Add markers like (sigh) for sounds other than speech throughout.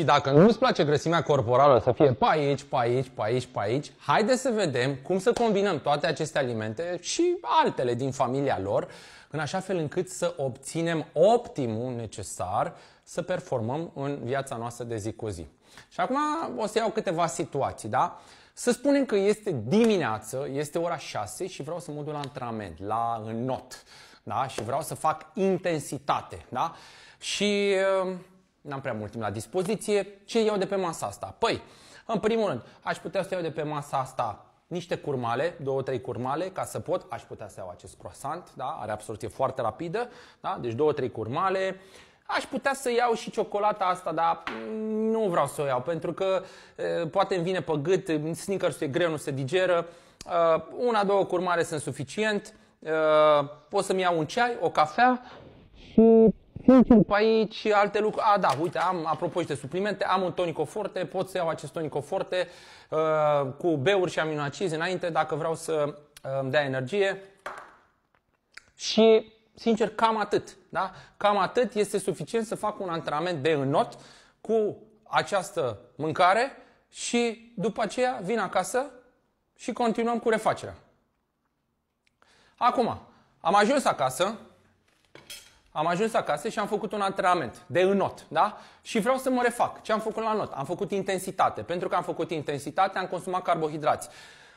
Și dacă nu ți place grăsimea corporală să fie pe aici, pe aici, pe aici, pe aici, haide să vedem cum să combinăm toate aceste alimente și altele din familia lor, în așa fel încât să obținem optimul necesar să performăm în viața noastră de zi cu zi. Și acum o să iau câteva situații, da? Să spunem că este dimineață, este ora 6 și vreau să mă duc la antrenament, la not, da? Și vreau să fac intensitate, da? Și uh, n-am prea mult timp la dispoziție, ce iau de pe masa asta? Păi, în primul rând, aș putea să iau de pe masa asta niște curmale, două, trei curmale, ca să pot, aș putea să iau acest croissant, da? are absorție foarte rapidă, da? deci două, trei curmale, Aș putea să iau și ciocolata asta, dar nu vreau să o iau, pentru că e, poate îmi vine pe gât, sneakers e greu, nu se digeră. E, una, două curmare sunt suficient. E, pot să-mi iau un ceai, o cafea și (laughs) Pe aici alte lucruri. A, da, uite, am, apropo de suplimente, am un tonico forte, pot să iau acest tonico forte uh, cu B-uri și aminoacizi înainte dacă vreau să îmi uh, dea energie. Și, sincer, cam atât. Da? Cam atât este suficient să fac un antrenament de înot cu această mâncare și după aceea vin acasă și continuăm cu refacerea. Acum, am ajuns acasă, am ajuns acasă și am făcut un antrenament de înot, da? Și vreau să mă refac. Ce am făcut la înot? Am făcut intensitate. Pentru că am făcut intensitate, am consumat carbohidrați.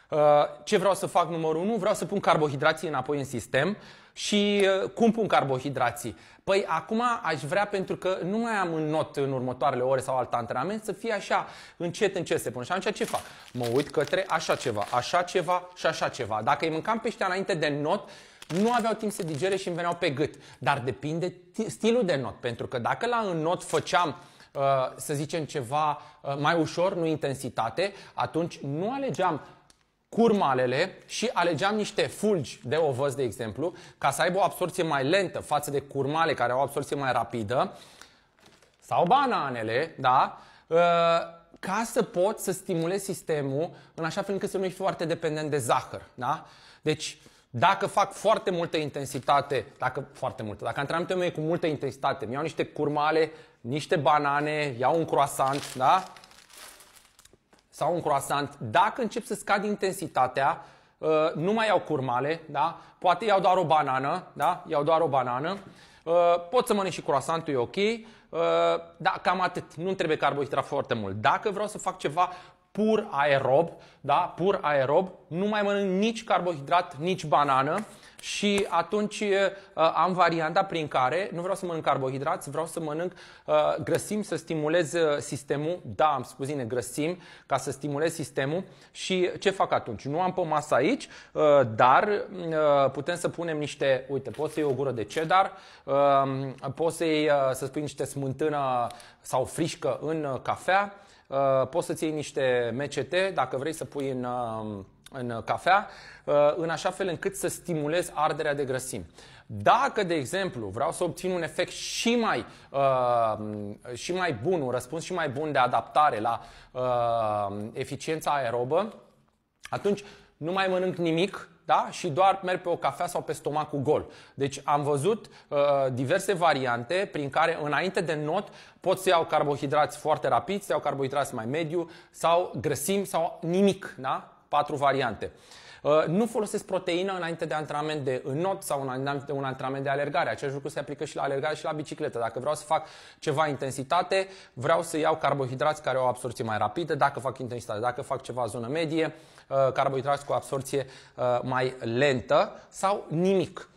Uh, ce vreau să fac numărul 1? Vreau să pun carbohidrații înapoi în sistem. Și uh, cum pun carbohidrații? Păi acum aș vrea, pentru că nu mai am în not în următoarele ore sau alt antrenament, să fie așa, încet, încet se pun. Și atunci ce fac? Mă uit către așa ceva, așa ceva și așa ceva. Dacă îi mâncam pește înainte de not, nu aveau timp să digere și îmi veneau pe gât. Dar depinde stilul de not, pentru că dacă la în not făceam uh, să zicem ceva uh, mai ușor, nu intensitate, atunci nu alegeam curmalele și alegeam niște fulgi de ovăz, de exemplu, ca să aibă o absorție mai lentă față de curmale care au o absorție mai rapidă, sau bananele, da? Uh, ca să pot să stimulez sistemul în așa fel încât să nu ești foarte dependent de zahăr. Da? Deci, dacă fac foarte multă intensitate, dacă foarte multă, dacă antrenamentul meu e cu multă intensitate, mi iau niște curmale, niște banane, iau un croissant, da? Sau un croissant. Dacă încep să scad intensitatea, uh, nu mai iau curmale, da? Poate iau doar o banană, da? Iau doar o banană. Uh, pot să mănânc și croissantul, e ok. Uh, da, cam atât. Nu trebuie carbohidrat foarte mult. Dacă vreau să fac ceva pur aerob, da? pur aerob, nu mai mănânc nici carbohidrat, nici banană, și atunci am varianta prin care nu vreau să mănânc carbohidrați, vreau să mănânc grăsim să stimulez sistemul. Da, am spus bine, grăsim ca să stimulez sistemul și ce fac atunci? Nu am pe masă aici, dar putem să punem niște, uite, poți să iei o gură de cedar, poți să iei, să spui niște smântână sau frișcă în cafea, poți să-ți iei niște MCT dacă vrei să pui în în uh, cafea, uh, în așa fel încât să stimulez arderea de grăsimi. Dacă, de exemplu, vreau să obțin un efect și mai, uh, și mai bun, un răspuns și mai bun de adaptare la eficiența aerobă, atunci nu mai mănânc nimic, da? și doar merg pe o cafea sau pe stomacul gol. Deci am văzut uh, diverse variante prin care înainte de not pot să iau carbohidrați foarte rapid, să iau carbohidrați mai mediu sau grăsim sau nimic. Da? patru variante. Uh, nu folosesc proteină înainte de antrenament de înot sau înainte de un antrenament de alergare. Acest lucru se aplică și la alergare și la bicicletă. Dacă vreau să fac ceva intensitate, vreau să iau carbohidrați care au absorție mai rapidă, dacă fac intensitate, dacă fac ceva zonă medie, uh, carbohidrați cu absorție uh, mai lentă sau nimic.